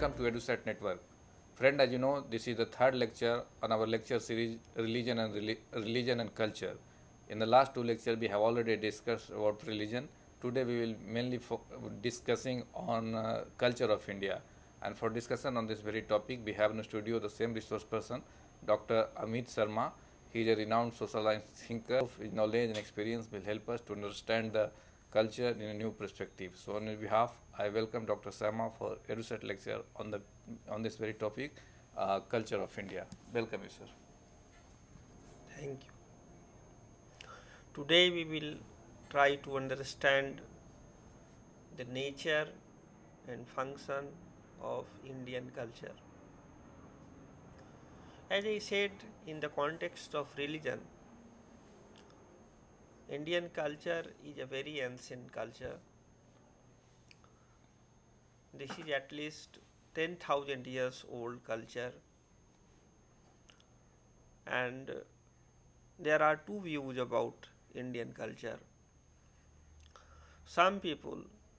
welcome to EduSat Network. Friend, as you know, this is the third lecture on our lecture series Religion and Reli Religion and Culture. In the last two lectures, we have already discussed about religion. Today, we will mainly discussing on uh, culture of India. And for discussion on this very topic, we have in the studio the same resource person, Dr. Amit Sharma. He is a renowned social science thinker. His knowledge and experience will help us to understand the culture in a new perspective. So, on behalf I welcome Dr. Sama for EduSet lecture on, the, on this very topic, uh, culture of India. Welcome you, sir. Thank you. Today we will try to understand the nature and function of Indian culture. As I said, in the context of religion, Indian culture is a very ancient culture this is at least 10,000 years old culture and uh, there are two views about Indian culture. Some people,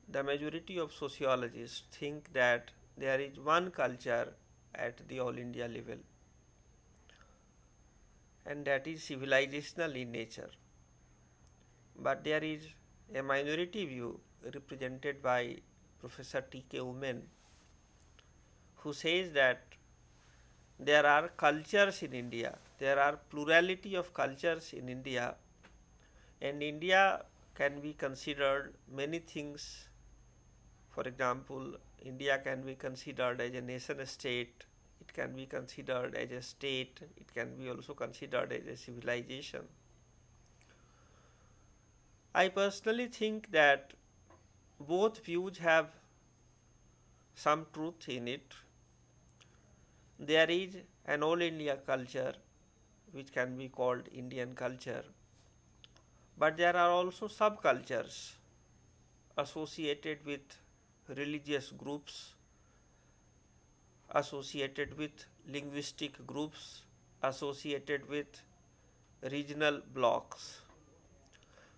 the majority of sociologists think that there is one culture at the all India level and that is civilizational in nature. But there is a minority view represented by Professor T.K. Women, who says that there are cultures in India, there are plurality of cultures in India, and India can be considered many things. For example, India can be considered as a nation state, it can be considered as a state, it can be also considered as a civilization. I personally think that both views have some truth in it. There is an all India culture which can be called Indian culture, but there are also subcultures associated with religious groups, associated with linguistic groups, associated with regional blocks.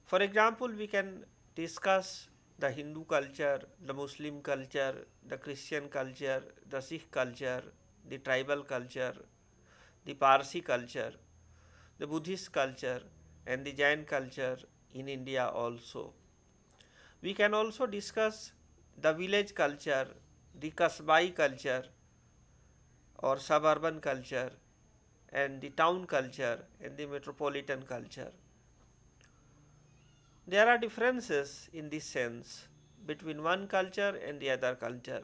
For example, we can discuss the Hindu culture, the Muslim culture, the Christian culture, the Sikh culture, the tribal culture, the Parsi culture, the Buddhist culture, and the Jain culture in India also. We can also discuss the village culture, the Kasbai culture or suburban culture, and the town culture and the metropolitan culture. There are differences in this sense between one culture and the other culture,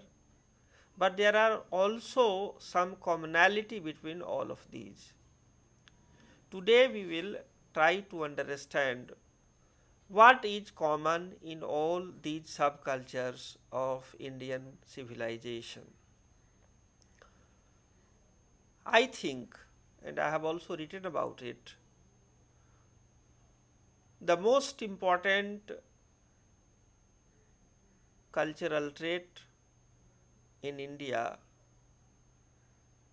but there are also some commonality between all of these. Today we will try to understand what is common in all these subcultures of Indian civilization. I think, and I have also written about it, the most important cultural trait in India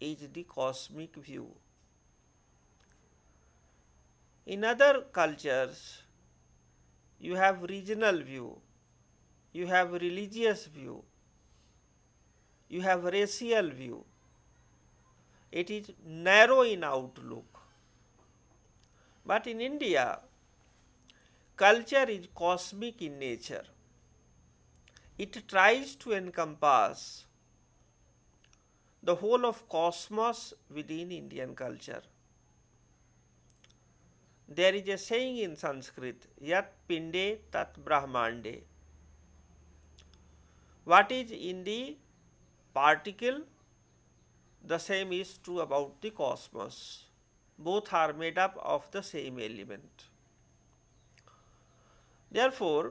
is the cosmic view. In other cultures, you have regional view, you have religious view, you have racial view. It is narrow in outlook. But in India, culture is cosmic in nature. It tries to encompass the whole of cosmos within Indian culture. There is a saying in Sanskrit, Yat Pinde Tat Brahmande. What is in the particle, the same is true about the cosmos. Both are made up of the same element. Therefore,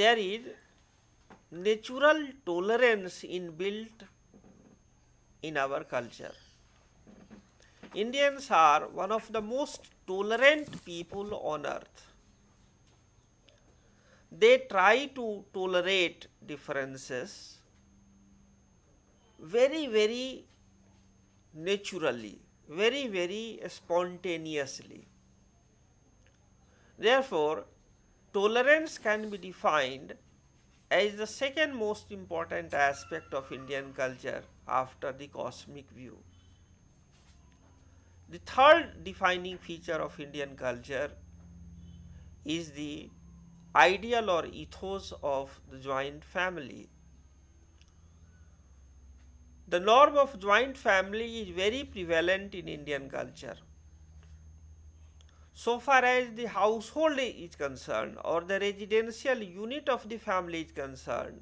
there is natural tolerance inbuilt in our culture. Indians are one of the most tolerant people on earth. They try to tolerate differences very, very naturally, very, very spontaneously. Therefore, tolerance can be defined as the second most important aspect of Indian culture after the cosmic view. The third defining feature of Indian culture is the ideal or ethos of the joint family. The norm of joint family is very prevalent in Indian culture so far as the household is concerned or the residential unit of the family is concerned,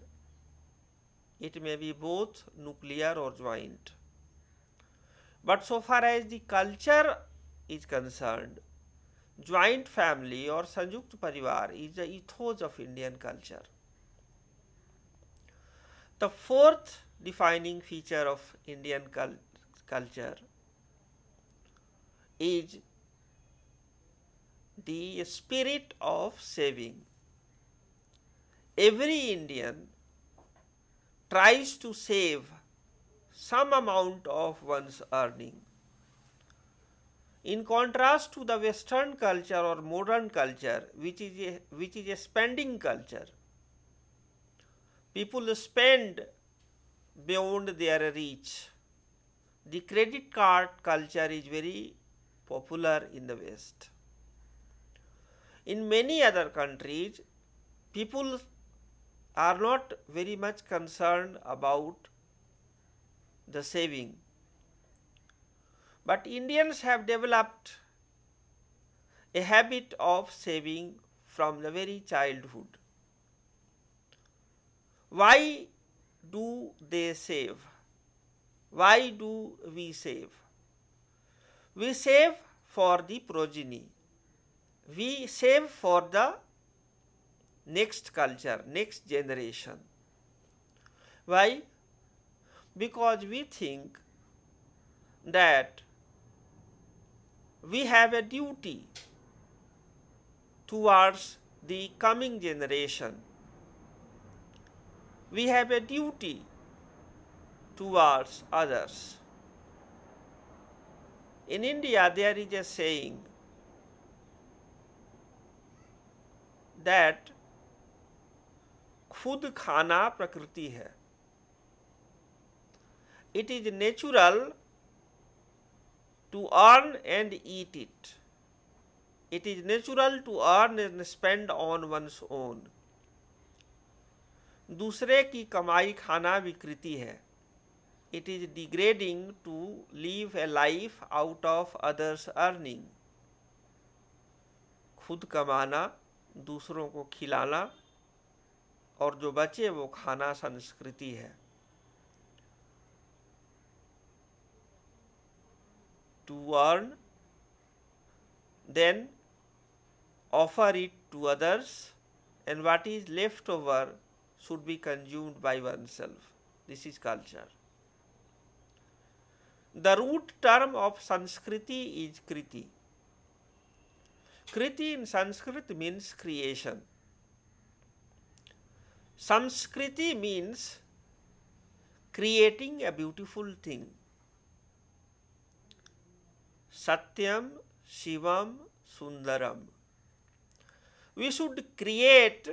it may be both nuclear or joint. But so far as the culture is concerned, joint family or Sanjukt Parivar is the ethos of Indian culture. The fourth defining feature of Indian cul culture is the spirit of saving. Every Indian tries to save some amount of one's earning. In contrast to the Western culture or modern culture, which is a, which is a spending culture, people spend beyond their reach. The credit card culture is very popular in the West. In many other countries, people are not very much concerned about the saving. But Indians have developed a habit of saving from the very childhood. Why do they save? Why do we save? We save for the progeny we save for the next culture, next generation. Why? Because we think that we have a duty towards the coming generation. We have a duty towards others. In India, there is a saying that खुद खाना प्रकृति है it is natural to earn and eat it it is natural to earn and spend on one's own दूसरे की कमाई खाना विकृति है it is degrading to live a life out of others earning खुद कमाना दूसरों को खिलाना और जो बचे वो खाना संस्कृति है to earn then offer it to others and what is left over should be consumed by oneself this is culture the root term of संस्कृति इज कृति Kriti in Sanskrit means creation. Samskriti means creating a beautiful thing. Satyam, Shivam, Sundaram. We should create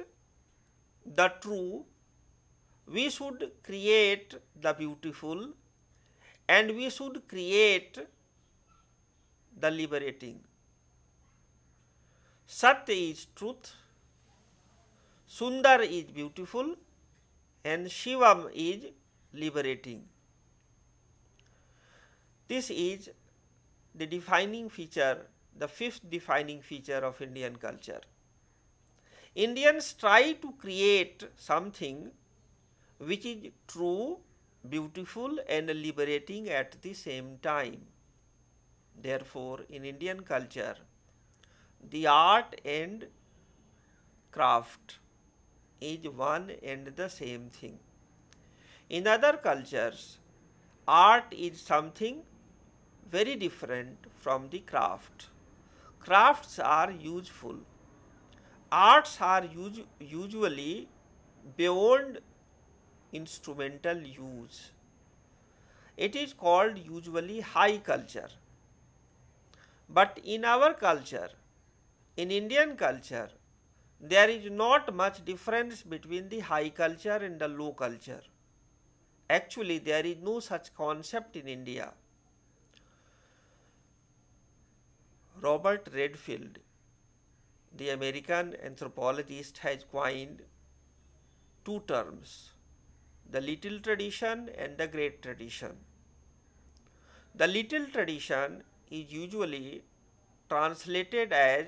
the true, we should create the beautiful, and we should create the liberating. Satya is truth, Sundar is beautiful, and Shivam is liberating. This is the defining feature, the fifth defining feature of Indian culture. Indians try to create something which is true, beautiful, and liberating at the same time. Therefore, in Indian culture, the art and craft is one and the same thing. In other cultures, art is something very different from the craft. Crafts are useful. Arts are us usually beyond instrumental use. It is called usually high culture. But in our culture, in Indian culture, there is not much difference between the high culture and the low culture. Actually, there is no such concept in India. Robert Redfield, the American anthropologist, has coined two terms the little tradition and the great tradition. The little tradition is usually translated as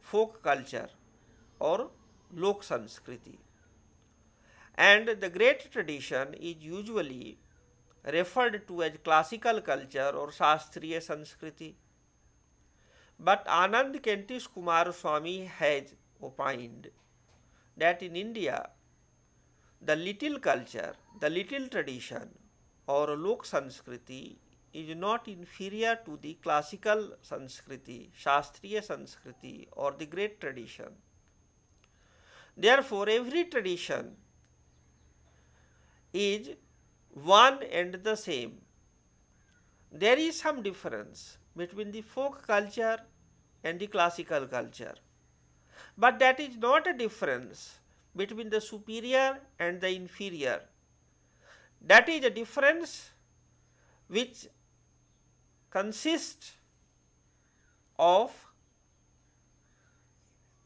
folk culture or lok Sanskriti. And the great tradition is usually referred to as classical culture or Shastriya Sanskriti. But Anand Kentish Kumar Swami has opined that in India, the little culture, the little tradition or lok Sanskriti is not inferior to the classical Sanskriti, Shastriya Sanskriti or the great tradition. Therefore, every tradition is one and the same. There is some difference between the folk culture and the classical culture. But that is not a difference between the superior and the inferior. That is a difference which consist of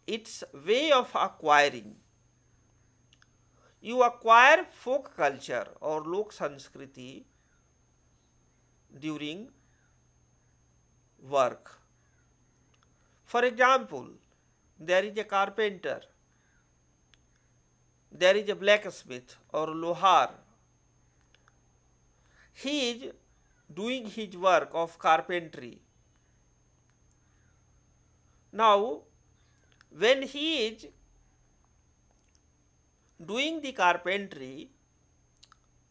its way of acquiring. You acquire folk culture or lok sanskriti during work. For example, there is a carpenter, there is a blacksmith or lohar. He is doing his work of carpentry. Now, when he is doing the carpentry,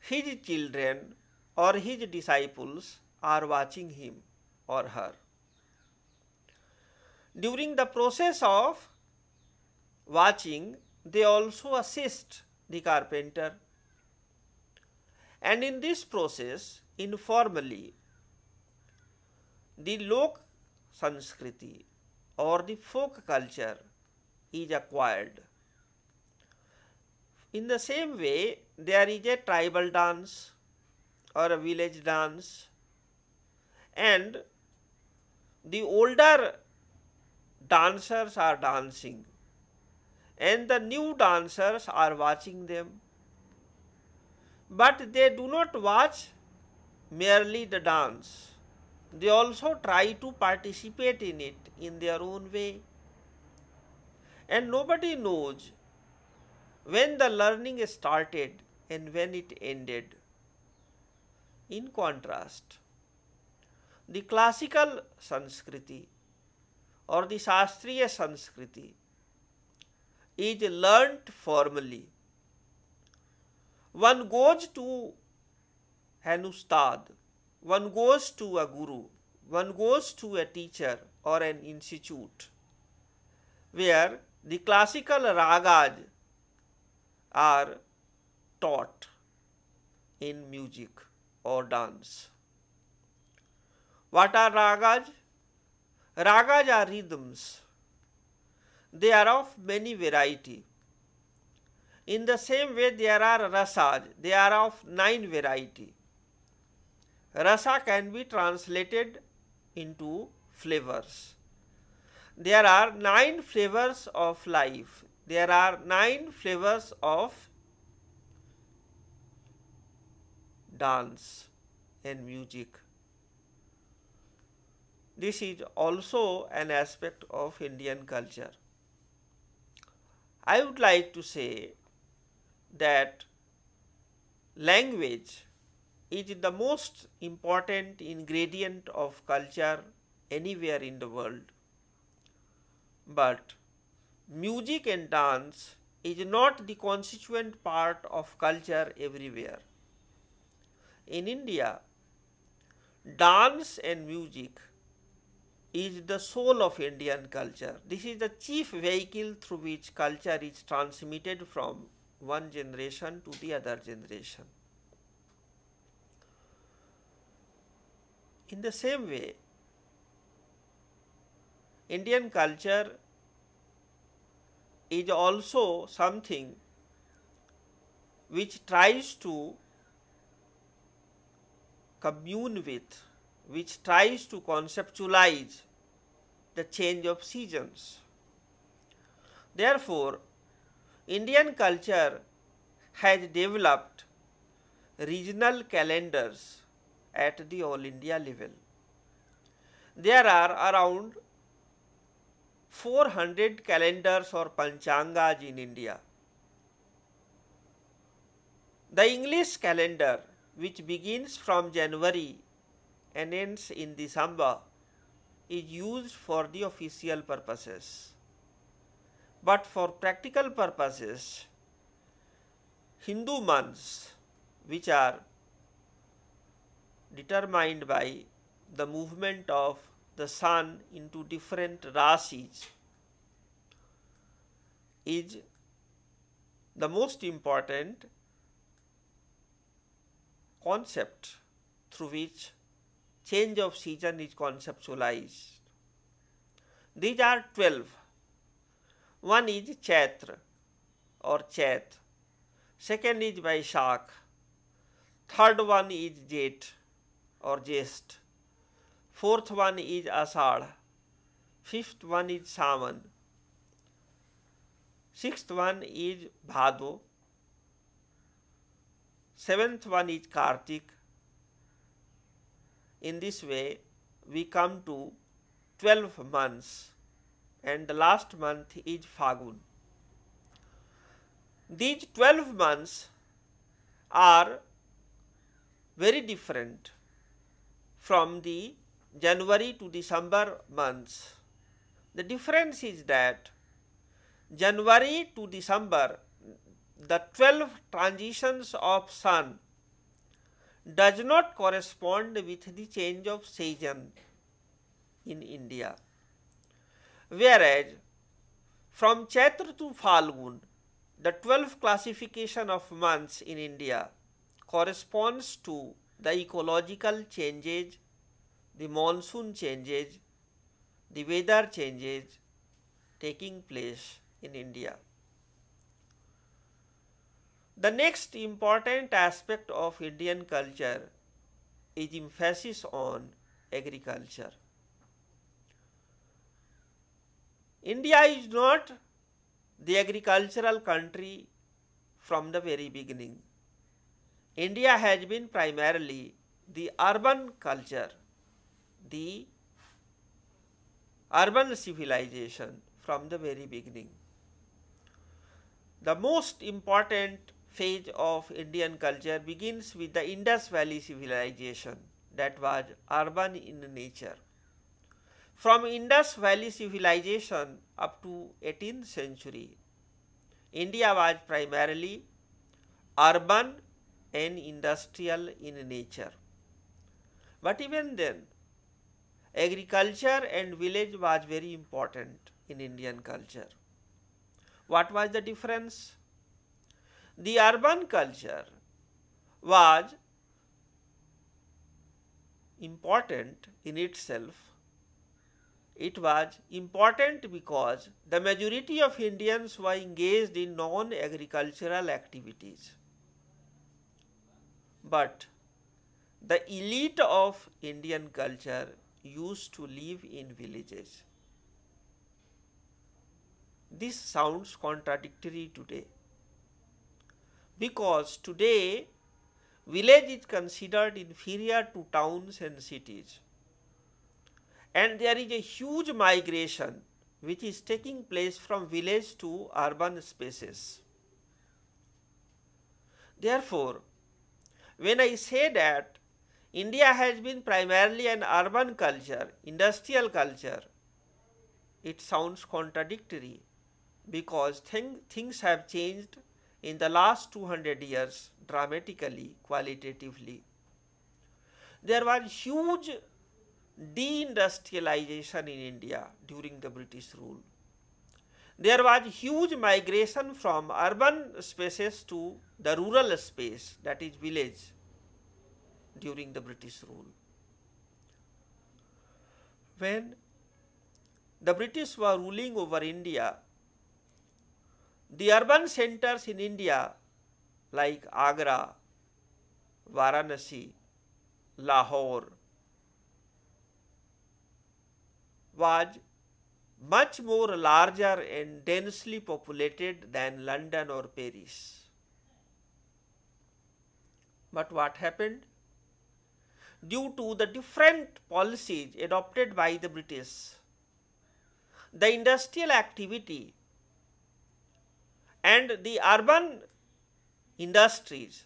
his children or his disciples are watching him or her. During the process of watching, they also assist the carpenter. And in this process, informally the lok Sanskriti or the folk culture is acquired. In the same way, there is a tribal dance or a village dance, and the older dancers are dancing, and the new dancers are watching them. But they do not watch merely the dance. They also try to participate in it in their own way. And nobody knows when the learning started and when it ended. In contrast, the classical Sanskriti or the Shastriya Sanskriti is learnt formally. One goes to an ustad. One goes to a guru, one goes to a teacher or an institute where the classical ragas are taught in music or dance. What are ragas? Ragas are rhythms. They are of many variety. In the same way, there are rasas. They are of nine variety. Rasa can be translated into flavors. There are nine flavors of life. There are nine flavors of dance and music. This is also an aspect of Indian culture. I would like to say that language is the most important ingredient of culture anywhere in the world. But music and dance is not the constituent part of culture everywhere. In India, dance and music is the soul of Indian culture. This is the chief vehicle through which culture is transmitted from one generation to the other generation. In the same way, Indian culture is also something which tries to commune with, which tries to conceptualize the change of seasons. Therefore, Indian culture has developed regional calendars at the all India level. There are around 400 calendars or panchangas in India. The English calendar, which begins from January and ends in December, is used for the official purposes. But for practical purposes, Hindu months, which are determined by the movement of the sun into different rasis is the most important concept through which change of season is conceptualized. These are 12. One is Chaitra or Chet, second is Vaishak, third one is Jet, और Jyeshtha fourth one is Ashadh fifth one is Sawan sixth one is Bhado seventh one is Kartik in this way we come to twelve months and last month is Phagun these twelve months are very different from the January to December months. The difference is that January to December, the 12 transitions of sun does not correspond with the change of season in India. Whereas from Chaitra to Falgun, the 12 classification of months in India corresponds to the ecological changes, the monsoon changes, the weather changes taking place in India. The next important aspect of Indian culture is emphasis on agriculture. India is not the agricultural country from the very beginning. India has been primarily the urban culture, the urban civilization from the very beginning. The most important phase of Indian culture begins with the Indus Valley civilization that was urban in nature. From Indus Valley civilization up to 18th century, India was primarily urban and industrial in nature. But even then, agriculture and village was very important in Indian culture. What was the difference? The urban culture was important in itself. It was important because the majority of Indians were engaged in non-agricultural activities. But the elite of Indian culture used to live in villages. This sounds contradictory today because today village is considered inferior to towns and cities and there is a huge migration which is taking place from village to urban spaces. Therefore, when I say that India has been primarily an urban culture, industrial culture, it sounds contradictory because thing, things have changed in the last 200 years dramatically, qualitatively. There was huge deindustrialization in India during the British rule there was huge migration from urban spaces to the rural space that is village during the British rule. When the British were ruling over India, the urban centers in India like Agra, Varanasi, Lahore was much more larger and densely populated than London or Paris. But what happened? Due to the different policies adopted by the British, the industrial activity and the urban industries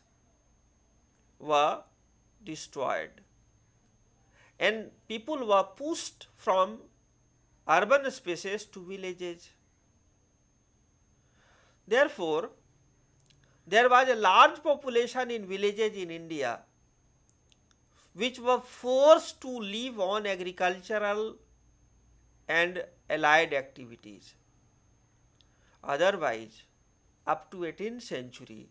were destroyed and people were pushed from urban spaces to villages. Therefore, there was a large population in villages in India which were forced to live on agricultural and allied activities. Otherwise, up to 18th century,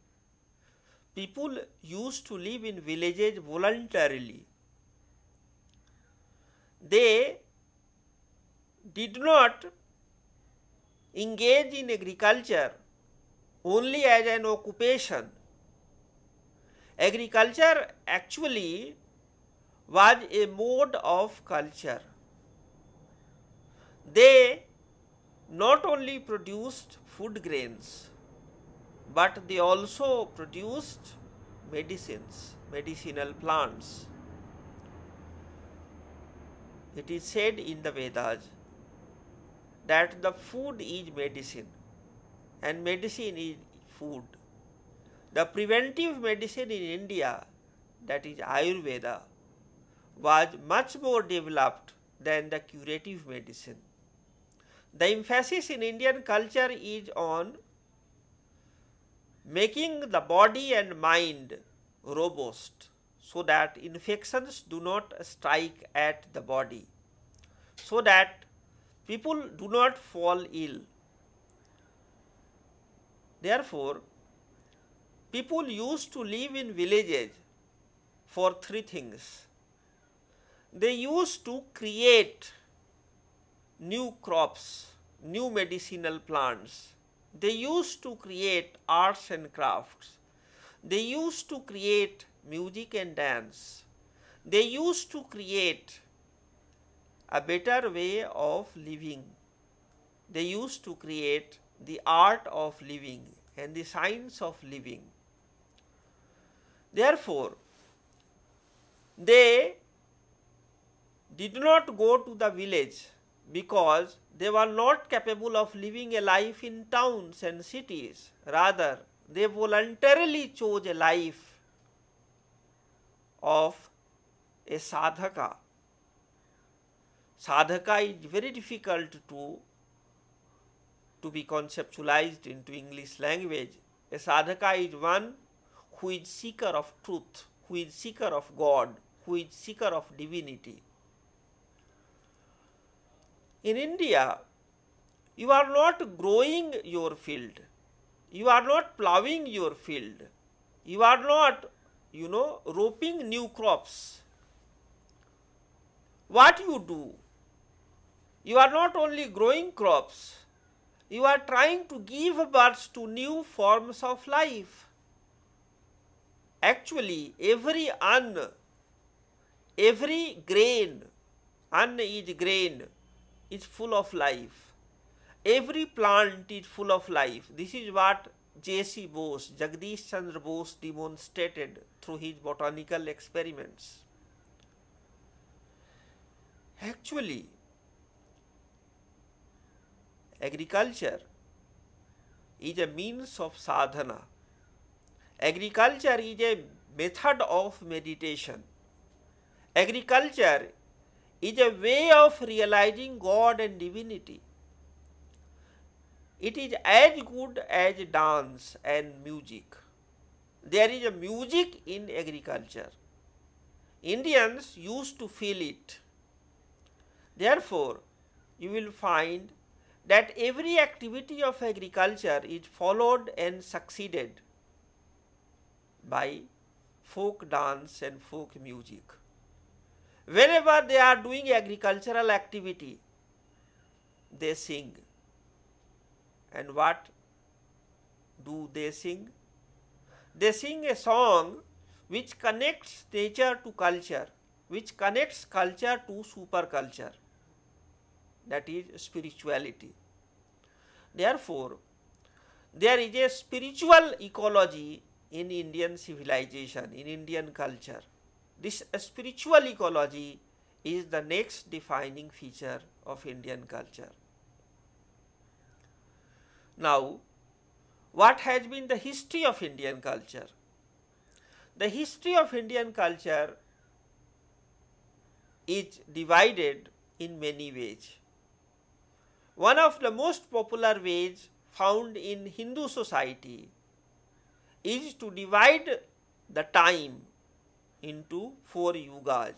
people used to live in villages voluntarily. They did not engage in agriculture only as an occupation. Agriculture actually was a mode of culture. They not only produced food grains, but they also produced medicines, medicinal plants. It is said in the Vedas that the food is medicine and medicine is food. The preventive medicine in India, that is Ayurveda, was much more developed than the curative medicine. The emphasis in Indian culture is on making the body and mind robust so that infections do not strike at the body, so that people do not fall ill. Therefore, people used to live in villages for three things. They used to create new crops, new medicinal plants. They used to create arts and crafts. They used to create music and dance. They used to create a better way of living. They used to create the art of living and the science of living. Therefore, they did not go to the village because they were not capable of living a life in towns and cities. Rather, they voluntarily chose a life of a sadhaka sadhaka is very difficult to to be conceptualized into English language. A sadhaka is one who is seeker of truth, who is seeker of God, who is seeker of divinity. In India, you are not growing your field, you are not plowing your field, you are not, you know, roping new crops. What you do you are not only growing crops, you are trying to give birth to new forms of life. Actually, every ann, every grain, and is grain, is full of life. Every plant is full of life. This is what J.C. Bose, Jagdish Chandra Bose demonstrated through his botanical experiments. Actually, agriculture is a means of sadhana. Agriculture is a method of meditation. Agriculture is a way of realizing God and divinity. It is as good as dance and music. There is a music in agriculture. Indians used to feel it. Therefore, you will find that every activity of agriculture is followed and succeeded by folk dance and folk music. Whenever they are doing agricultural activity, they sing. And what do they sing? They sing a song which connects nature to culture, which connects culture to superculture that is spirituality. Therefore, there is a spiritual ecology in Indian civilization, in Indian culture. This spiritual ecology is the next defining feature of Indian culture. Now, what has been the history of Indian culture? The history of Indian culture is divided in many ways. One of the most popular ways found in Hindu society is to divide the time into four yugas.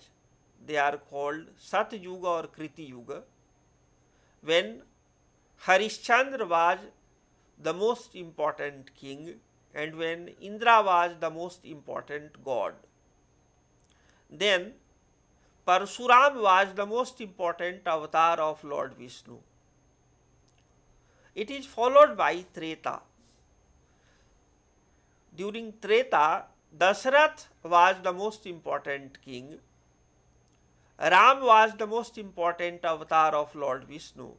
They are called Sat Yuga or Kriti Yuga. When Harishchandra was the most important king and when Indra was the most important god. Then Parasuram was the most important avatar of Lord Vishnu. It is followed by Treta. During Treta, Dasarath was the most important king. Ram was the most important avatar of Lord Vishnu.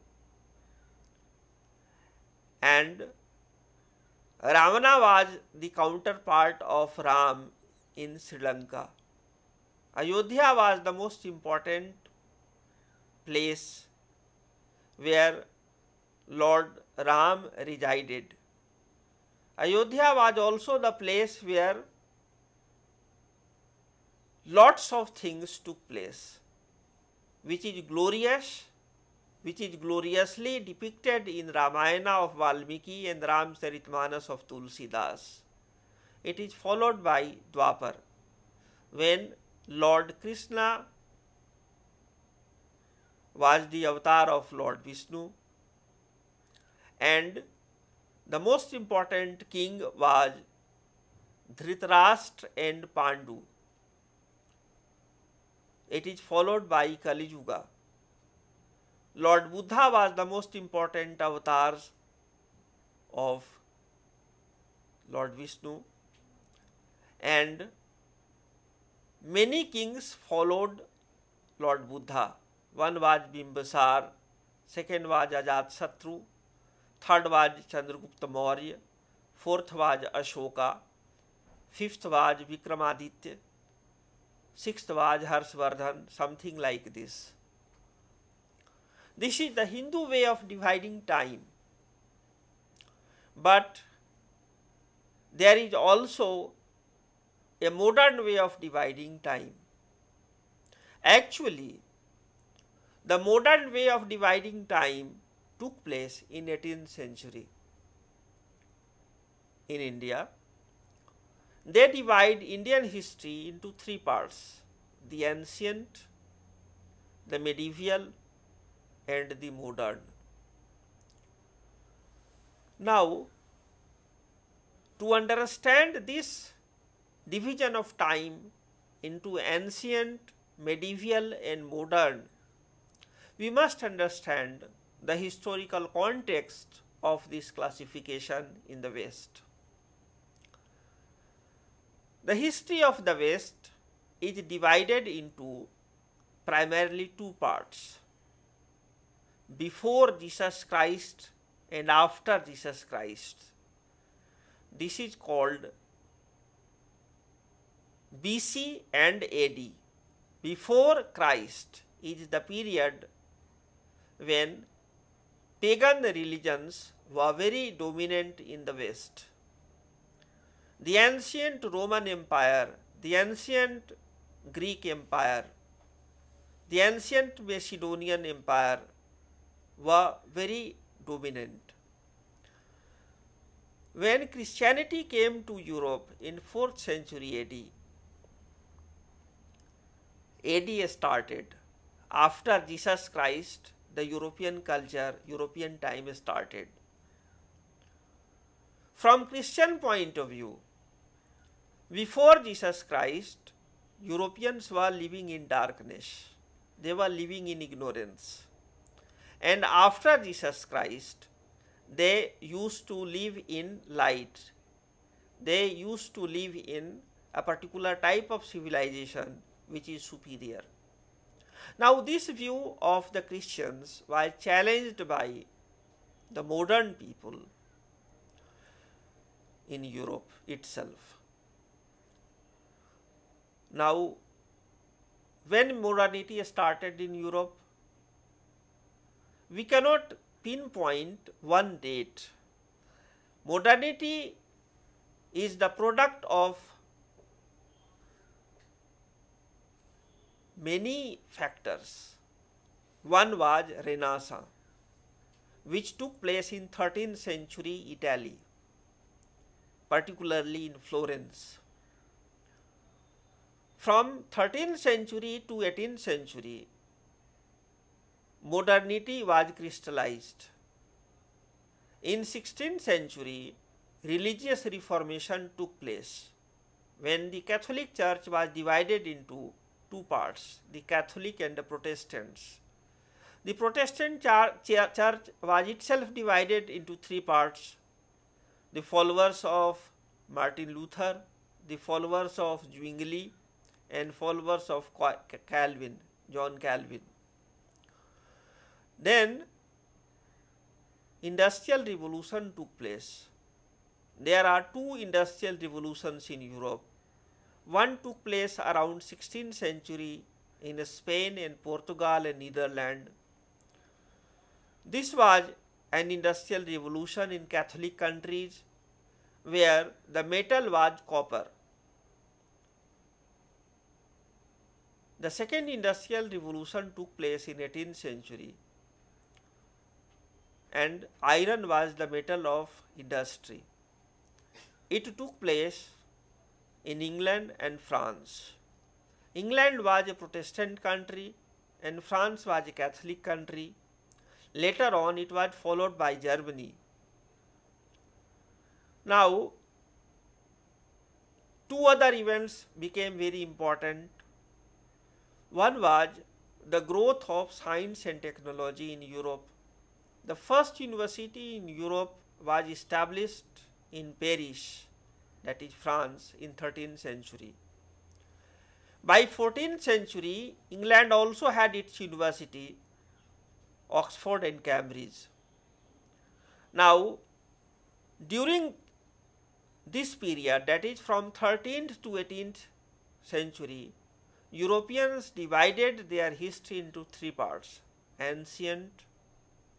And Ravana was the counterpart of Ram in Sri Lanka. Ayodhya was the most important place where Lord Ram resided. Ayodhya was also the place where lots of things took place, which is glorious, which is gloriously depicted in Ramayana of Valmiki and Ramcharitmanas of Tulsidas. It is followed by Dwapar, when Lord Krishna was the avatar of Lord Vishnu and the most important king was Dhritarashtra and Pandu. It is followed by Kali Yuga. Lord Buddha was the most important avatars of Lord Vishnu and many kings followed Lord Buddha. One was Bimbisar, second was Ajatasattu, third was Chandragupta Maurya fourth was Ashoka fifth was Vikramaditya sixth was Harshavardhan something like this this is the Hindu way of dividing time but there is also a modern way of dividing time actually the modern way of dividing time took place in 18th century in India. They divide Indian history into three parts the ancient, the medieval, and the modern. Now, to understand this division of time into ancient, medieval, and modern, we must understand the historical context of this classification in the West. The history of the West is divided into primarily two parts before Jesus Christ and after Jesus Christ. This is called BC and AD. Before Christ is the period when pagan religions were very dominant in the West. The ancient Roman Empire, the ancient Greek Empire, the ancient Macedonian Empire were very dominant. When Christianity came to Europe in 4th century AD, AD started after Jesus Christ the European culture, European time started. From Christian point of view, before Jesus Christ, Europeans were living in darkness. They were living in ignorance. And after Jesus Christ, they used to live in light. They used to live in a particular type of civilization which is superior. Now, this view of the Christians, while challenged by the modern people in Europe itself, now when modernity started in Europe, we cannot pinpoint one date. Modernity is the product of many factors. One was Renaissance, which took place in 13th century Italy, particularly in Florence. From 13th century to 18th century, modernity was crystallized. In 16th century, religious reformation took place when the Catholic Church was divided into two parts the Catholic and the Protestants. The Protestant church was itself divided into three parts the followers of Martin Luther, the followers of Zwingli, and followers of Calvin, John Calvin. Then industrial revolution took place. There are two industrial revolutions in Europe one took place around 16th century in Spain and Portugal and Netherlands. This was an industrial revolution in Catholic countries where the metal was copper. The second industrial revolution took place in 18th century and iron was the metal of industry. It took place in England and France. England was a Protestant country and France was a Catholic country. Later on, it was followed by Germany. Now, two other events became very important. One was the growth of science and technology in Europe. The first university in Europe was established in Paris that is France in 13th century. By 14th century, England also had its university, Oxford and Cambridge. Now, during this period, that is from 13th to 18th century, Europeans divided their history into three parts ancient,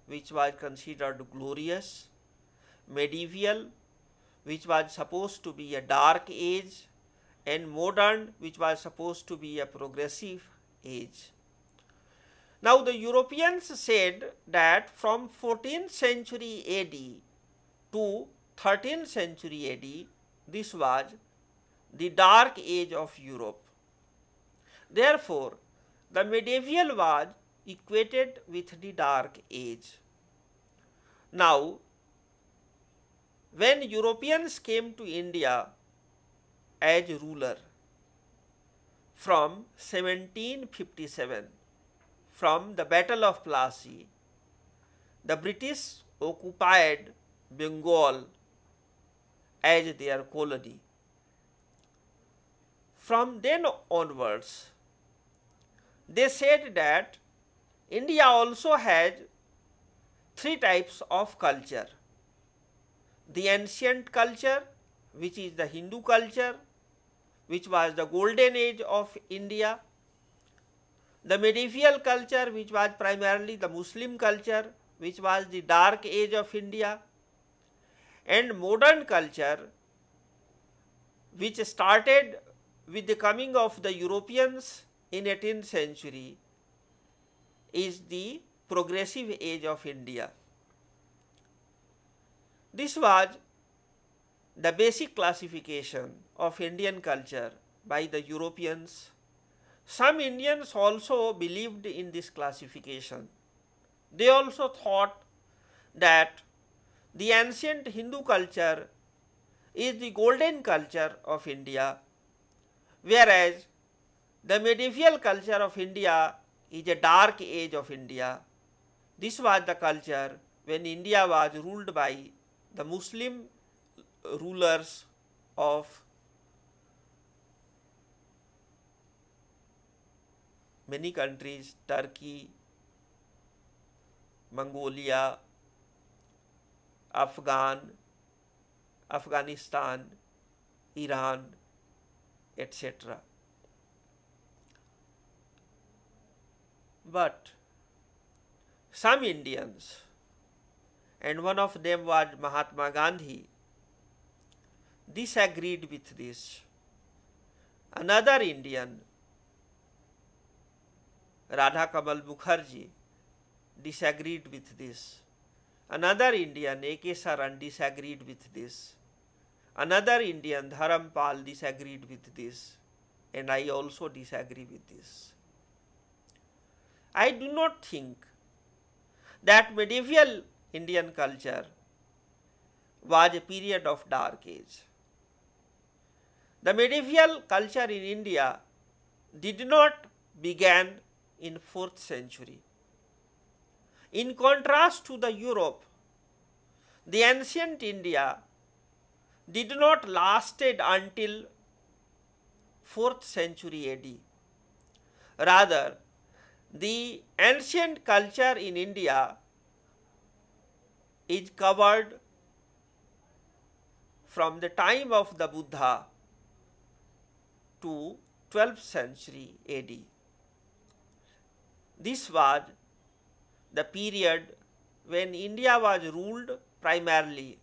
which was considered glorious, medieval, which was supposed to be a dark age and modern which was supposed to be a progressive age. Now the Europeans said that from 14th century AD to 13th century AD this was the dark age of Europe. Therefore, the medieval was equated with the dark age. Now, when Europeans came to India as ruler from 1757 from the Battle of Plassey, the British occupied Bengal as their colony. From then onwards, they said that India also has three types of culture the ancient culture, which is the Hindu culture, which was the golden age of India, the medieval culture, which was primarily the Muslim culture, which was the dark age of India, and modern culture, which started with the coming of the Europeans in 18th century, is the progressive age of India. This was the basic classification of Indian culture by the Europeans. Some Indians also believed in this classification. They also thought that the ancient Hindu culture is the golden culture of India, whereas the medieval culture of India is a dark age of India. This was the culture when India was ruled by the Muslim rulers of many countries, Turkey, Mongolia, Afghan, Afghanistan, Iran, etc. But some Indians and one of them was Mahatma Gandhi. Disagreed with this. Another Indian, Radha Kamal Mukherjee, disagreed with this. Another Indian, A.K. Saran, disagreed with this. Another Indian, Dharampal, disagreed with this. And I also disagree with this. I do not think that medieval Indian culture was a period of dark age. The medieval culture in India did not begin in 4th century. In contrast to the Europe, the ancient India did not lasted until 4th century AD. Rather, the ancient culture in India is covered from the time of the Buddha to 12th century AD. This was the period when India was ruled primarily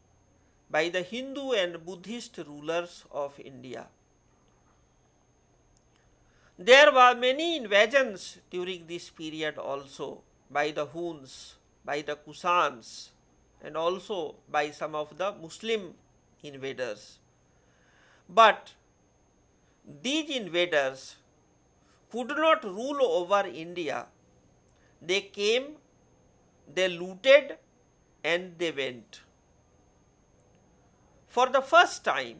by the Hindu and Buddhist rulers of India. There were many invasions during this period also by the Huns, by the Kusans, and also by some of the Muslim invaders. But these invaders could not rule over India. They came, they looted, and they went. For the first time,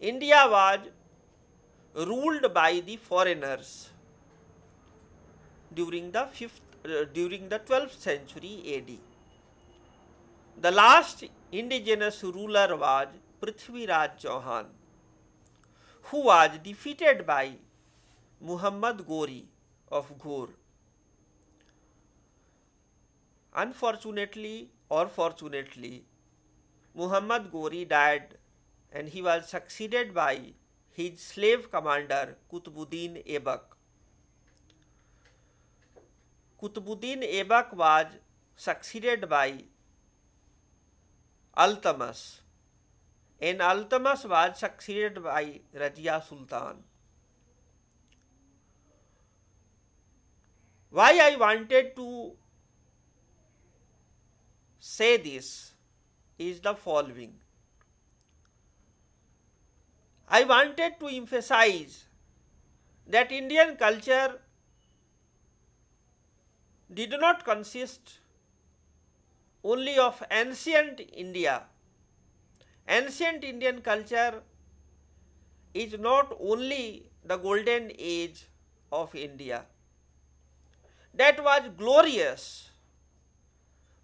India was ruled by the foreigners during the 5th uh, during the 12th century AD. The last indigenous ruler was Prithviraj Chauhan who was defeated by Muhammad Ghori of Ghor unfortunately or fortunately Muhammad Ghori died and he was succeeded by his slave commander Qutbuddin Aibak Qutbuddin Aibak was succeeded by Altamas. And Altamas was succeeded by Rajya Sultan. Why I wanted to say this is the following. I wanted to emphasize that Indian culture did not consist only of ancient India. Ancient Indian culture is not only the golden age of India. That was glorious,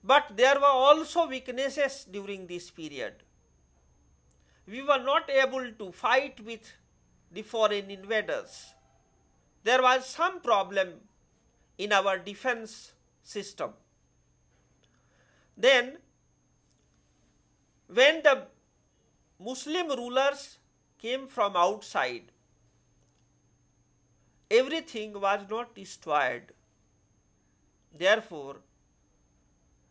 but there were also weaknesses during this period. We were not able to fight with the foreign invaders. There was some problem in our defense system. Then, when the Muslim rulers came from outside, everything was not destroyed. Therefore,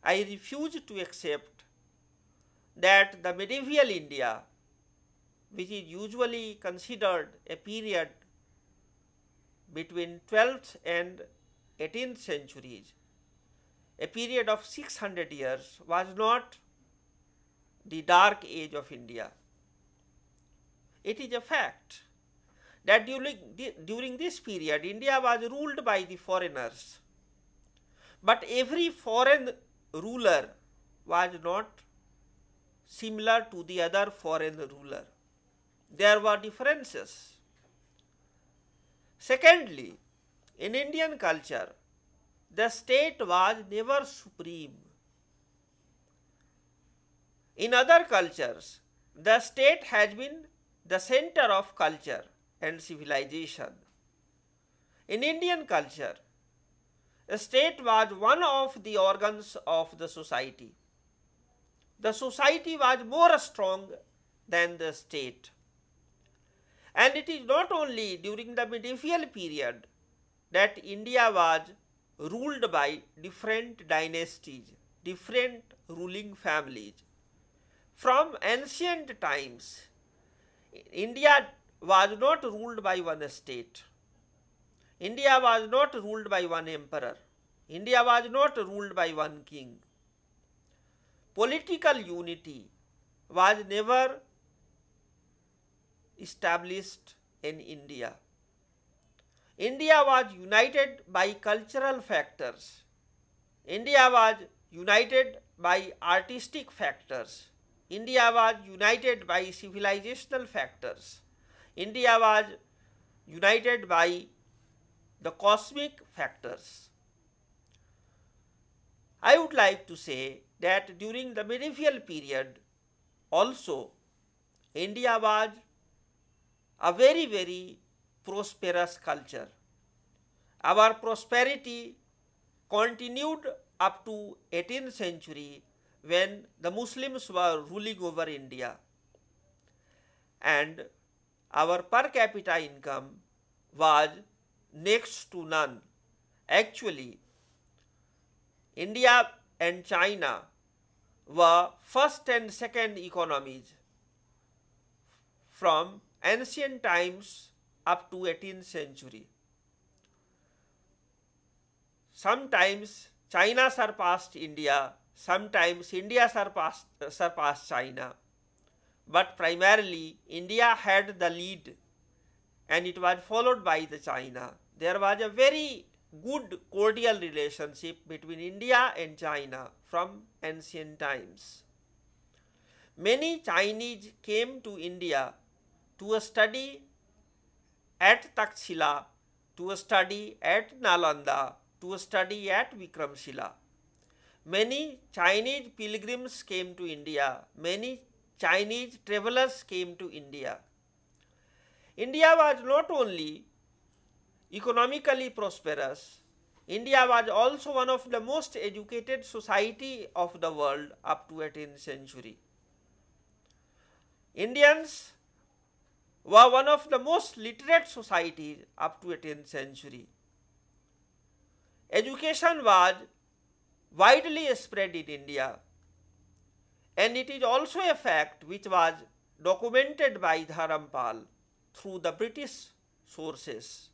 I refuse to accept that the medieval India, which is usually considered a period between 12th and 18th centuries, a period of 600 years was not the dark age of India. It is a fact that during, this period India was ruled by the foreigners, but every foreign ruler was not similar to the other foreign ruler. There were differences. Secondly, in Indian culture, the state was never supreme. In other cultures, the state has been the center of culture and civilization. In Indian culture, the state was one of the organs of the society. The society was more strong than the state. And it is not only during the medieval period that India was ruled by different dynasties, different ruling families. From ancient times, India was not ruled by one state. India was not ruled by one emperor. India was not ruled by one king. Political unity was never established in India. India was united by cultural factors. India was united by artistic factors. India was united by civilizational factors. India was united by the cosmic factors. I would like to say that during the medieval period also India was a very very prosperous culture. Our prosperity continued up to 18th century when the Muslims were ruling over India and our per capita income was next to none. Actually, India and China were first and second economies from ancient times up to 18th century. Sometimes China surpassed India, sometimes India surpassed, surpassed China. But primarily, India had the lead and it was followed by the China. There was a very good cordial relationship between India and China from ancient times. Many Chinese came to India to study at Takshila, to study at Nalanda, to study at Vikramshila. Many Chinese pilgrims came to India, many Chinese travelers came to India. India was not only economically prosperous, India was also one of the most educated society of the world up to 18th century. Indians were one of the most literate societies up to 18th century. Education was widely spread in India and it is also a fact which was documented by Dharampal through the British sources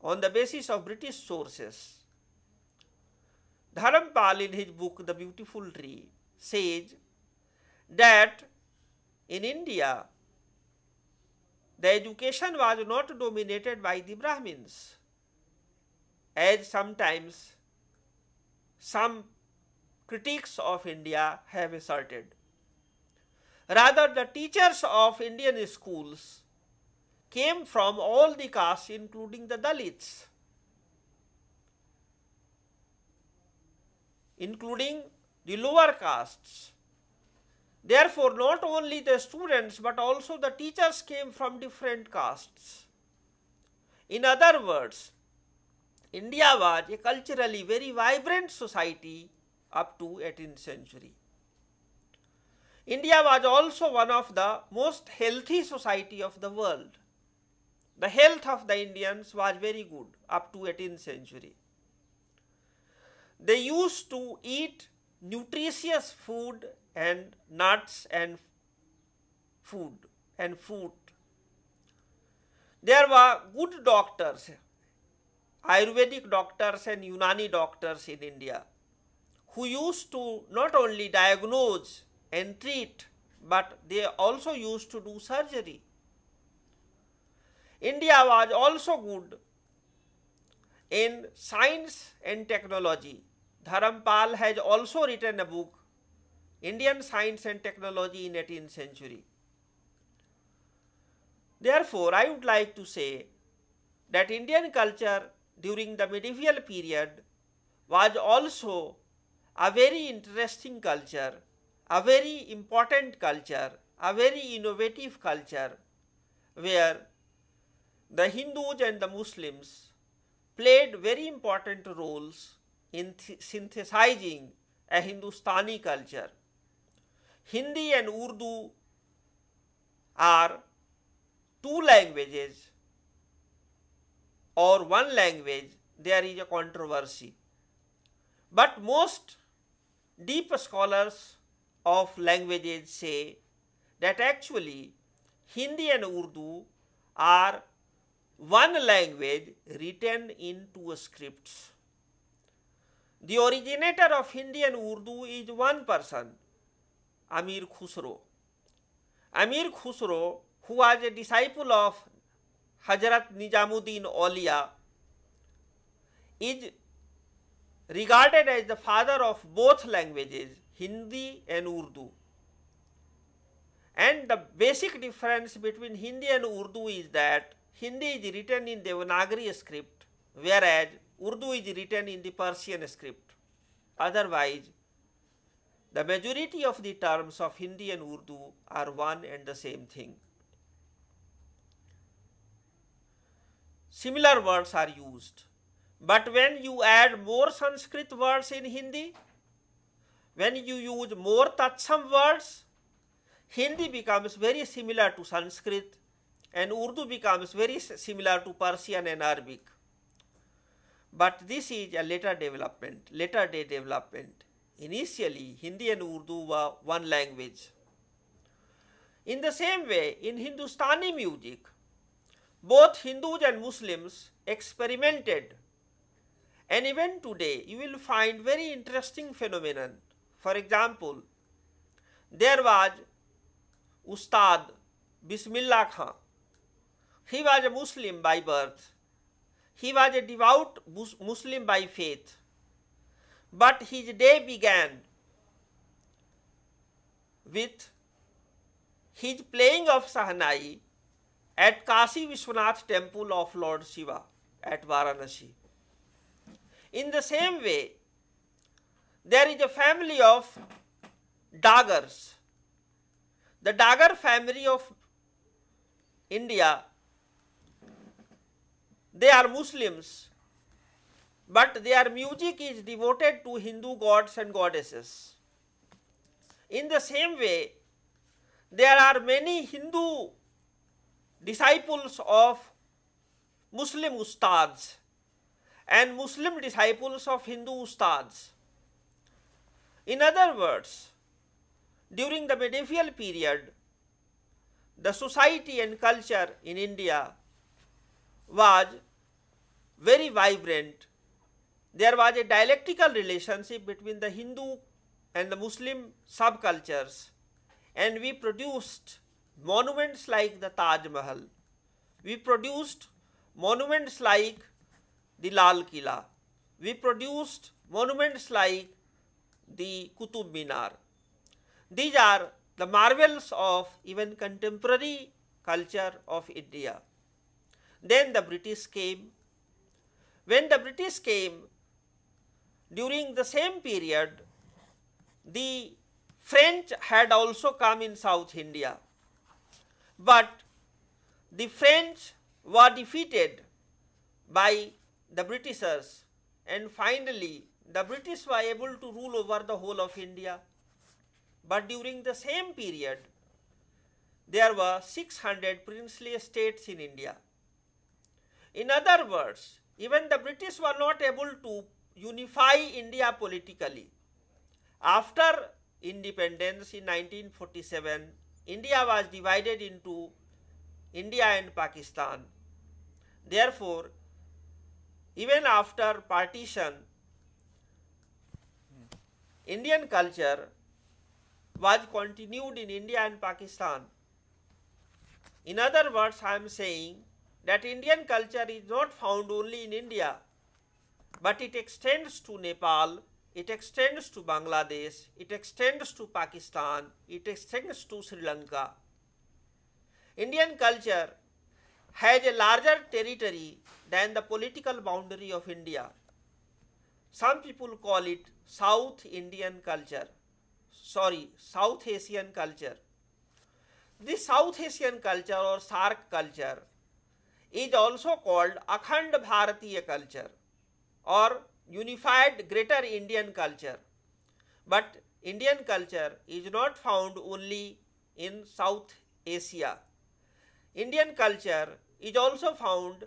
on the basis of British sources. Dharampal in his book The Beautiful Tree says that in India the education was not dominated by the Brahmins, as sometimes some critics of India have asserted. Rather, the teachers of Indian schools came from all the castes, including the Dalits, including the lower castes Therefore, not only the students but also the teachers came from different castes. In other words, India was a culturally very vibrant society up to 18th century. India was also one of the most healthy society of the world. The health of the Indians was very good up to 18th century. They used to eat nutritious food and nuts and food and fruit. There were good doctors, Ayurvedic doctors and Yunani doctors in India who used to not only diagnose and treat but they also used to do surgery. India was also good in science and technology. Dharampal has also written a book Indian science and technology in 18th century. Therefore, I would like to say that Indian culture during the medieval period was also a very interesting culture, a very important culture, a very innovative culture where the Hindus and the Muslims played very important roles in synthesizing a Hindustani culture. Hindi and Urdu are two languages or one language, there is a controversy. But most deep scholars of languages say that actually Hindi and Urdu are one language written in two scripts. The originator of Hindi and Urdu is one person Amir Khusro. Amir Khusro, who was a disciple of Hazrat Nizamuddin Aulia, is regarded as the father of both languages, Hindi and Urdu. And the basic difference between Hindi and Urdu is that Hindi is written in Devanagari script, whereas Urdu is written in the Persian script. Otherwise, The majority of the terms of Hindi and Urdu are one and the same thing. Similar words are used. But when you add more Sanskrit words in Hindi, when you use more Tatsam words, Hindi becomes very similar to Sanskrit and Urdu becomes very similar to Persian and Arabic. But this is a later development, later day development. Initially, Hindi and Urdu were one language. In the same way, in Hindustani music, both Hindus and Muslims experimented. And even today, you will find very interesting phenomenon. For example, there was Ustad Bismillah Khan. He was a Muslim by birth. He was a devout Muslim by faith. But his day began with his playing of Sahanai at Kashi Vishwanath temple of Lord Shiva at Varanasi. In the same way, there is a family of Dagars. The Dagar family of India, they are Muslims but their music is devoted to Hindu gods and goddesses. In the same way, there are many Hindu disciples of Muslim ustads and Muslim disciples of Hindu ustads. In other words, during the medieval period, the society and culture in India was very vibrant there was a dialectical relationship between the Hindu and the Muslim subcultures and we produced monuments like the Taj Mahal. We produced monuments like the Lal Kila. We produced monuments like the Qutub Minar. These are the marvels of even contemporary culture of India. Then the British came. When the British came, during the same period the French had also come in South India, but the French were defeated by the Britishers and finally the British were able to rule over the whole of India. But during the same period, there were 600 princely states in India. In other words, even the British were not able to unify India politically. After independence in 1947, India was divided into India and Pakistan. Therefore, even after partition, Indian culture was continued in India and Pakistan. In other words, I am saying that Indian culture is not found only in India but it extends to Nepal, it extends to Bangladesh, it extends to Pakistan, it extends to Sri Lanka. Indian culture has a larger territory than the political boundary of India. Some people call it South Indian culture, sorry, South Asian culture. This South Asian culture or Sark culture is also called Akhand Bharatiya culture or unified greater Indian culture. But Indian culture is not found only in South Asia. Indian culture is also found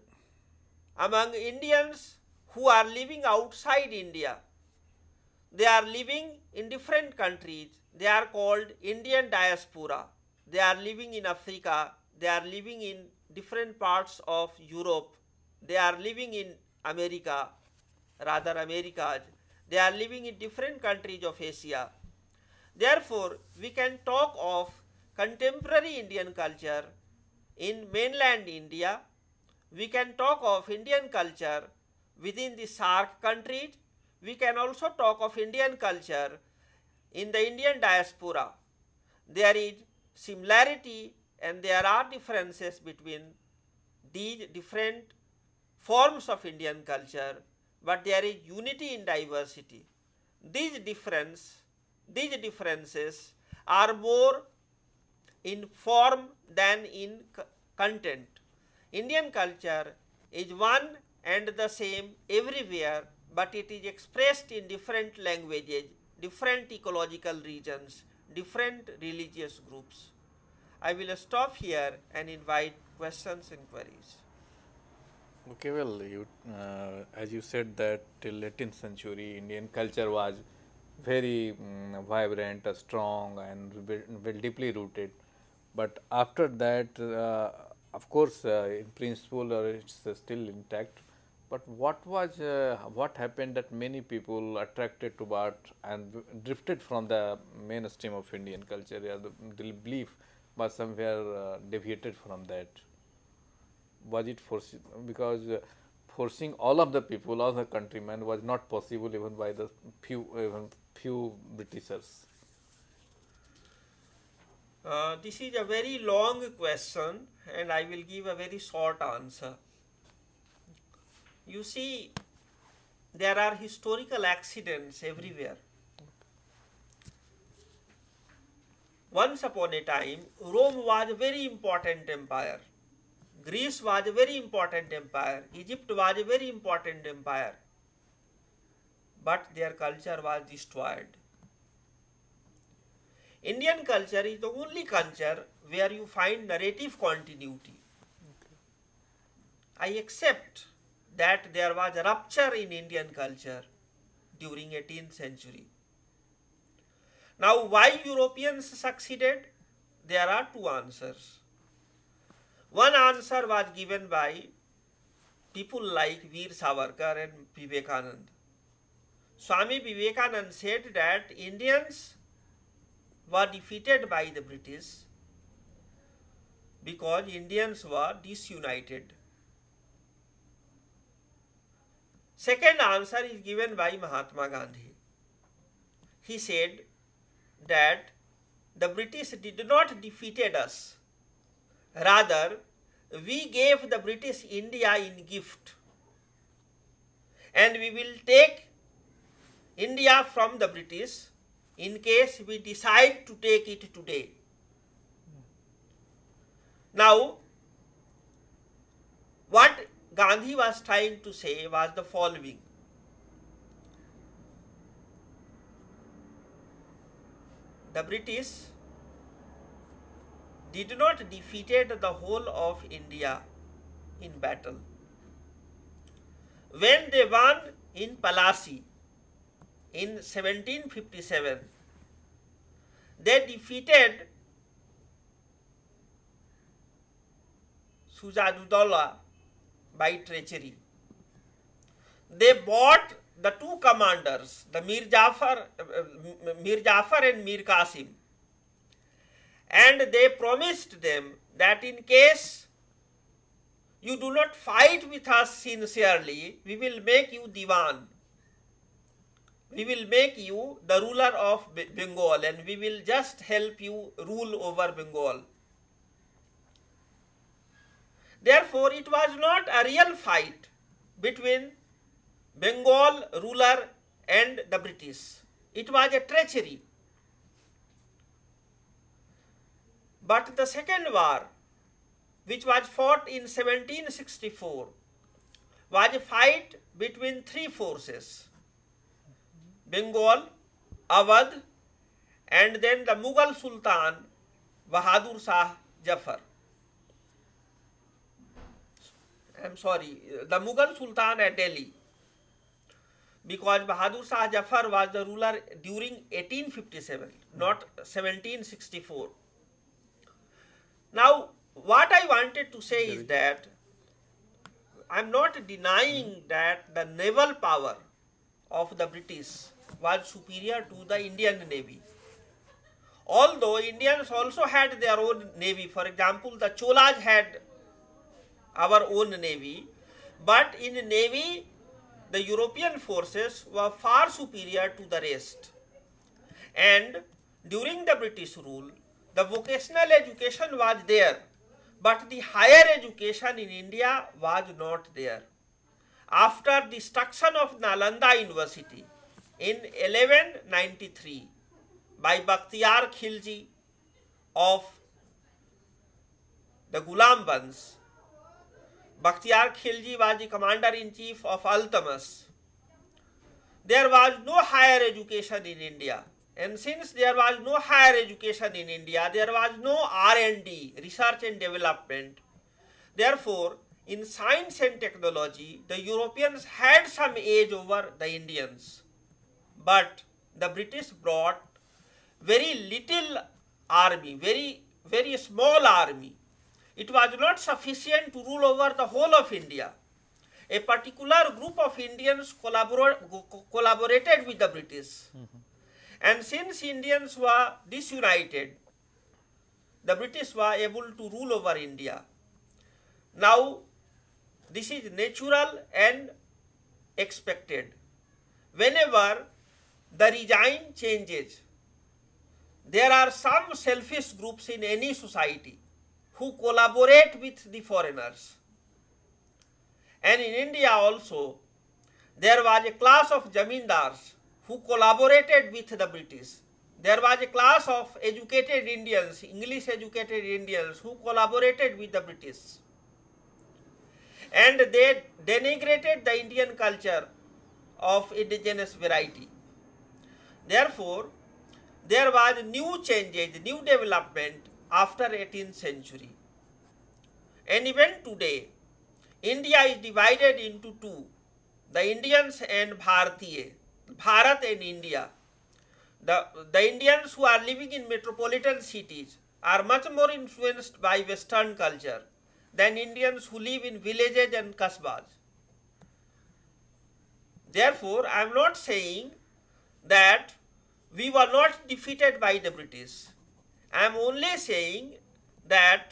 among Indians who are living outside India. They are living in different countries. They are called Indian diaspora. They are living in Africa. They are living in different parts of Europe. They are living in America rather Americas. They are living in different countries of Asia. Therefore, we can talk of contemporary Indian culture in mainland India. We can talk of Indian culture within the SARC countries. We can also talk of Indian culture in the Indian diaspora. There is similarity and there are differences between these different forms of Indian culture but there is unity in diversity. These difference, these differences are more in form than in content. Indian culture is one and the same everywhere, but it is expressed in different languages, different ecological regions, different religious groups. I will stop here and invite questions and queries. Okay, well, you, uh, as you said that till 18th century, Indian culture was very um, vibrant, uh, strong, and well, deeply rooted. But after that, uh, of course, uh, in principle, uh, it's uh, still intact. But what was what happened that many people attracted to art and drifted from the mainstream of Indian culture, or the, the belief was somewhere deviated from that was it forcing because uh, forcing all of the people, all the countrymen was not possible even by the few even few Britishers? Uh, this is a very long question and I will give a very short answer. You see, there are historical accidents everywhere. Once upon a time, Rome was a very important empire. Greece was a very important empire. Egypt was a very important empire. But their culture was destroyed. Indian culture is the only culture where you find narrative continuity. Okay. I accept that there was a rupture in Indian culture during 18th century. Now why Europeans succeeded? There are two answers. One answer was given by people like Veer Savarkar and Vivekanand. Swami Vivekanand said that Indians were defeated by the British because Indians were disunited. Second answer is given by Mahatma Gandhi. He said that the British did not defeated us Rather, we gave the British India in gift and we will take India from the British in case we decide to take it today. Now, what Gandhi was trying to say was the following. The British did not defeated the whole of India in battle. When they won in Palasi in 1757, they defeated Sujadudallah by treachery. They bought the two commanders, the Mir Jafar, uh, uh, Mir Jafar and Mir Qasim and they promised them that in case you do not fight with us sincerely, we will make you Diwan. We will make you the ruler of Bengal and we will just help you rule over Bengal. Therefore, it was not a real fight between Bengal ruler and the British. It was a treachery. But the second war, which was fought in 1764, was a fight between three forces Bengal, Awadh, and then the Mughal Sultan Bahadur Shah Jafar. I'm sorry, the Mughal Sultan at Delhi. Because Bahadur Shah Jafar was the ruler during 1857, not 1764. Now, what I wanted to say is that I'm not denying hmm. that the naval power of the British was superior to the Indian Navy. Although Indians also had their own navy, for example, the Cholas had our own navy, but in navy, the European forces were far superior to the rest. And during the British rule, The vocational education was there, but the higher education in India was not there. After destruction of Nalanda University in 1193 by Bakhtiyar Khilji of the Gulam Bans, Bakhtiyar Khilji was the commander-in-chief of Altamas. There was no higher education in India. And since there was no higher education in India, there was no R&D, research and development. Therefore, in science and technology, the Europeans had some edge over the Indians. But the British brought very little army, very, very small army. It was not sufficient to rule over the whole of India. A particular group of Indians collaborated with the British. Mm -hmm. And since Indians were disunited, the British were able to rule over India. Now, this is natural and expected. Whenever the regime changes, there are some selfish groups in any society who collaborate with the foreigners. And in India also, there was a class of jamindars who collaborated with the British. There was a class of educated Indians, English educated Indians who collaborated with the British. And they denigrated the Indian culture of indigenous variety. Therefore, there was new changes, new development after 18th century. And even today, India is divided into two, the Indians and Bharatiya. Bharat and India. The, the Indians who are living in metropolitan cities are much more influenced by Western culture than Indians who live in villages and kasbahs. Therefore, I am not saying that we were not defeated by the British. I am only saying that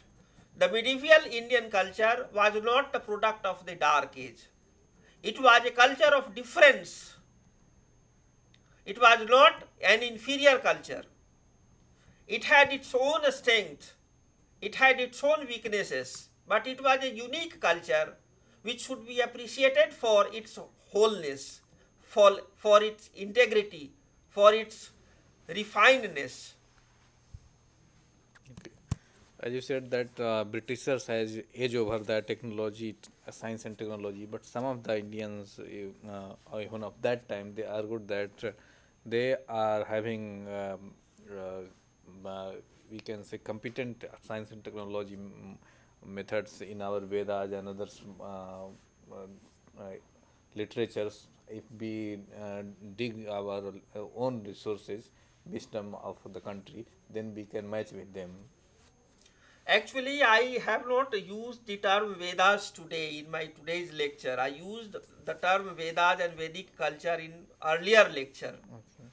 the medieval Indian culture was not the product of the dark age. It was a culture of difference it was not an inferior culture. It had its own strength, it had its own weaknesses, but it was a unique culture which should be appreciated for its wholeness, for, for its integrity, for its refinedness. As you said that uh, Britishers has edge over the technology, uh, science and technology, but some of the Indians, uh, uh even of that time, they argued that uh, they are having um, uh, uh, we can say competent science and technology methods in our Vedas and other uh, uh, literatures if we dig our own resources wisdom of the country then we can match with them Actually, I have not used the term Vedas today in my today's lecture. I used the term Vedas and Vedic culture in earlier lecture. Okay.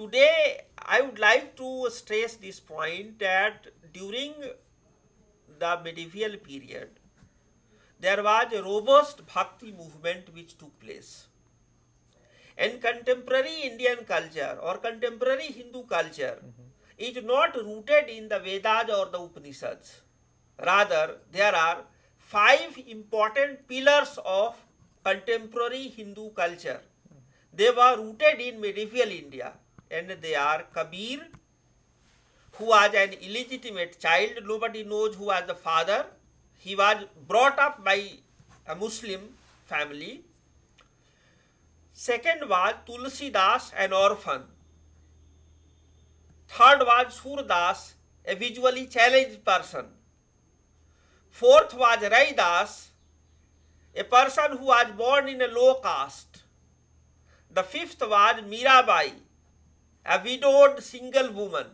Today, I would like to stress this point that during the medieval period, there was a robust bhakti movement which took place. And contemporary Indian culture or contemporary Hindu culture mm -hmm is not rooted in the Vedas or the Upanishads. Rather, there are five important pillars of contemporary Hindu culture. They were rooted in medieval India and they are Kabir, who was an illegitimate child. Nobody knows who was the father. He was brought up by a Muslim family. Second was Tulsidas, an orphan Third was Surdas, a visually challenged person. Fourth was Raidas, a person who was born in a low caste. The fifth was Mirabai, a widowed single woman.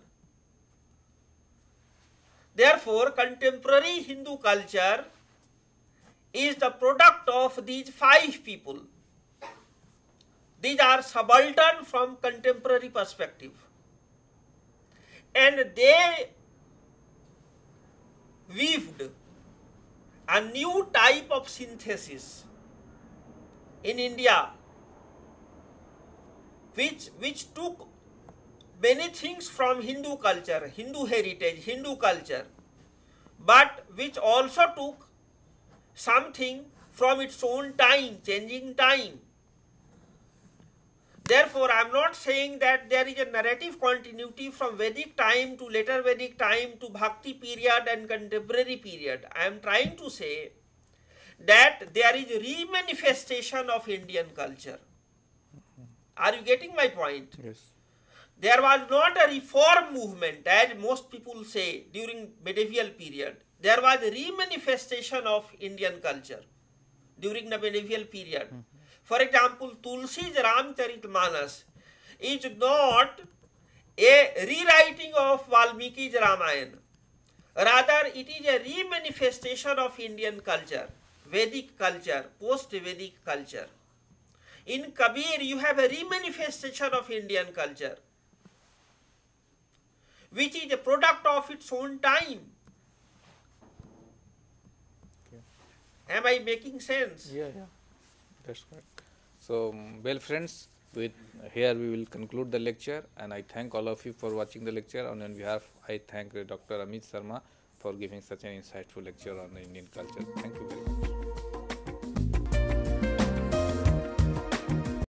Therefore, contemporary Hindu culture is the product of these five people. These are subaltern from contemporary perspective. and they weaved a new type of synthesis in India which, which took many things from Hindu culture, Hindu heritage, Hindu culture, but which also took something from its own time, changing time. Therefore, I am not saying that there is a narrative continuity from Vedic time to later Vedic time to Bhakti period and contemporary period. I am trying to say that there is remanifestation of Indian culture. Are you getting my point? Yes. There was not a reform movement as most people say during medieval period. There was a remanifestation of Indian culture during the medieval period. Mm -hmm for example, Tulsi's Ramcharitmanas is not a rewriting of Valmiki's Ramayana. Rather, it is a remanifestation of Indian culture, Vedic culture, post-Vedic culture. In Kabir, you have a remanifestation of Indian culture, which is a product of its own time. Am I making sense? Yeah, yeah. That's right. So, um, well friends with here we will conclude the lecture and I thank all of you for watching the lecture and on behalf I thank Dr. Amit Sharma for giving such an insightful lecture on Indian culture. Thank you very much.